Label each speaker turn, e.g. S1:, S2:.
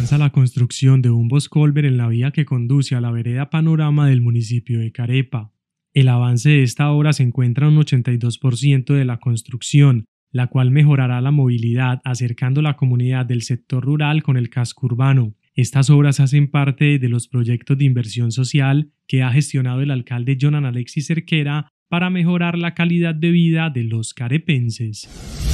S1: avanza la construcción de un boscolver en la vía que conduce a la vereda Panorama del municipio de Carepa. El avance de esta obra se encuentra en un 82% de la construcción, la cual mejorará la movilidad acercando la comunidad del sector rural con el casco urbano. Estas obras hacen parte de los proyectos de inversión social que ha gestionado el alcalde Jonan Alexis Cerquera para mejorar la calidad de vida de los carepenses.